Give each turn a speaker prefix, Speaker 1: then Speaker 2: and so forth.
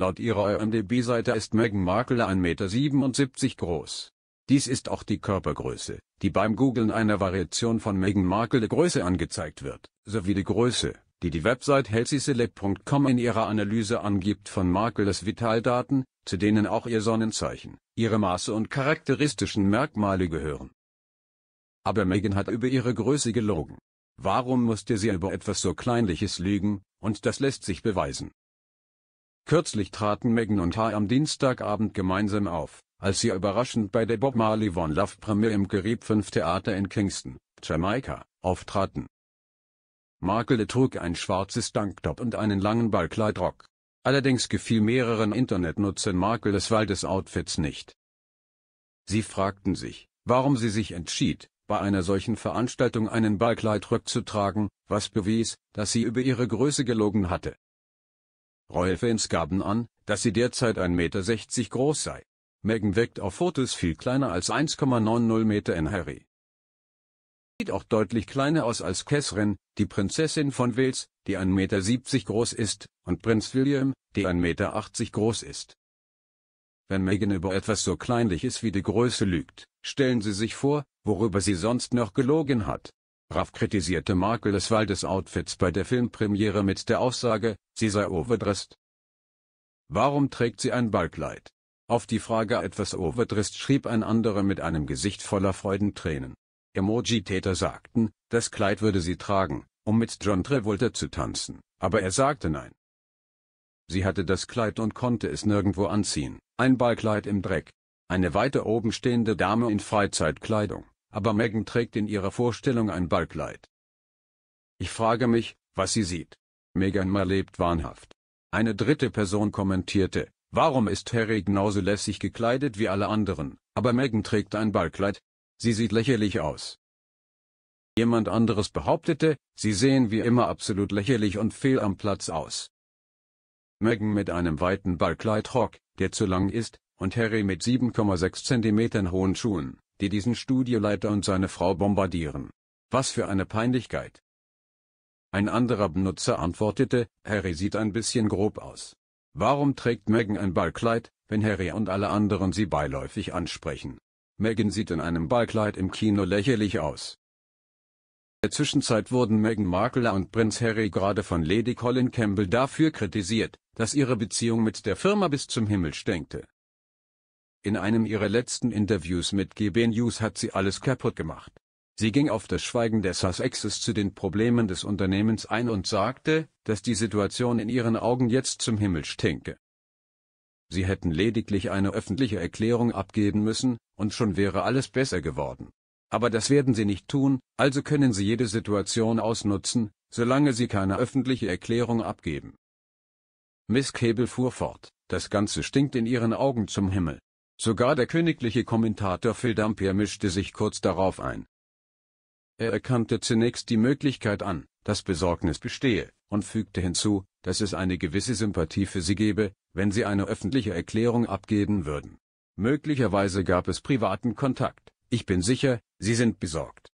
Speaker 1: Laut ihrer IMDb-Seite e ist Meghan Markle 1,77 Meter groß. Dies ist auch die Körpergröße, die beim Googlen einer Variation von Meghan Markle Größe angezeigt wird, sowie die Größe, die die Website healthyselect.com in ihrer Analyse angibt von Markles Vitaldaten, zu denen auch ihr Sonnenzeichen, ihre Maße und charakteristischen Merkmale gehören. Aber Meghan hat über ihre Größe gelogen. Warum musste sie über etwas so Kleinliches lügen, und das lässt sich beweisen. Kürzlich traten Megan und H. am Dienstagabend gemeinsam auf, als sie überraschend bei der Bob Marley von Love Premiere im Gerieb 5 Theater in Kingston, Jamaika, auftraten. Markle trug ein schwarzes Tanktop und einen langen Ballkleidrock. Allerdings gefiel mehreren Internetnutzern Markles Wahl des Outfits nicht. Sie fragten sich, warum sie sich entschied, bei einer solchen Veranstaltung einen Ballkleidrock zu tragen, was bewies, dass sie über ihre Größe gelogen hatte. Royal Fans gaben an, dass sie derzeit 1,60 Meter groß sei. Megan wirkt auf Fotos viel kleiner als 1,90 Meter in Harry. Sieht auch deutlich kleiner aus als Catherine, die Prinzessin von Wales, die 1,70 Meter groß ist, und Prinz William, die 1,80 Meter groß ist. Wenn Megan über etwas so Kleinliches wie die Größe lügt, stellen Sie sich vor, worüber sie sonst noch gelogen hat. Raff kritisierte Markel des Waldes Outfits bei der Filmpremiere mit der Aussage, sie sei overdressed. Warum trägt sie ein Ballkleid? Auf die Frage etwas overdressed schrieb ein anderer mit einem Gesicht voller Freudentränen. Emoji-Täter sagten, das Kleid würde sie tragen, um mit John Travolta zu tanzen, aber er sagte nein. Sie hatte das Kleid und konnte es nirgendwo anziehen, ein Ballkleid im Dreck. Eine weiter oben stehende Dame in Freizeitkleidung aber Megan trägt in ihrer Vorstellung ein Ballkleid. Ich frage mich, was sie sieht. Megan mal lebt wahnhaft. Eine dritte Person kommentierte, warum ist Harry genauso lässig gekleidet wie alle anderen, aber Megan trägt ein Ballkleid? Sie sieht lächerlich aus. Jemand anderes behauptete, sie sehen wie immer absolut lächerlich und fehl am Platz aus. Megan mit einem weiten Ballkleidrock, der zu lang ist, und Harry mit 7,6 cm hohen Schuhen die diesen Studioleiter und seine Frau bombardieren. Was für eine Peinlichkeit. Ein anderer Benutzer antwortete, Harry sieht ein bisschen grob aus. Warum trägt Meghan ein Ballkleid, wenn Harry und alle anderen sie beiläufig ansprechen? Meghan sieht in einem Ballkleid im Kino lächerlich aus. In der Zwischenzeit wurden Meghan Markle und Prinz Harry gerade von Lady Colin Campbell dafür kritisiert, dass ihre Beziehung mit der Firma bis zum Himmel stänkte. In einem ihrer letzten Interviews mit GB News hat sie alles kaputt gemacht. Sie ging auf das Schweigen der Sussexes zu den Problemen des Unternehmens ein und sagte, dass die Situation in ihren Augen jetzt zum Himmel stinke. Sie hätten lediglich eine öffentliche Erklärung abgeben müssen, und schon wäre alles besser geworden. Aber das werden sie nicht tun, also können sie jede Situation ausnutzen, solange sie keine öffentliche Erklärung abgeben. Miss Cable fuhr fort, das Ganze stinkt in ihren Augen zum Himmel. Sogar der königliche Kommentator Phil Dampier mischte sich kurz darauf ein. Er erkannte zunächst die Möglichkeit an, dass Besorgnis bestehe, und fügte hinzu, dass es eine gewisse Sympathie für sie gebe, wenn sie eine öffentliche Erklärung abgeben würden. Möglicherweise gab es privaten Kontakt. Ich bin sicher, Sie sind besorgt.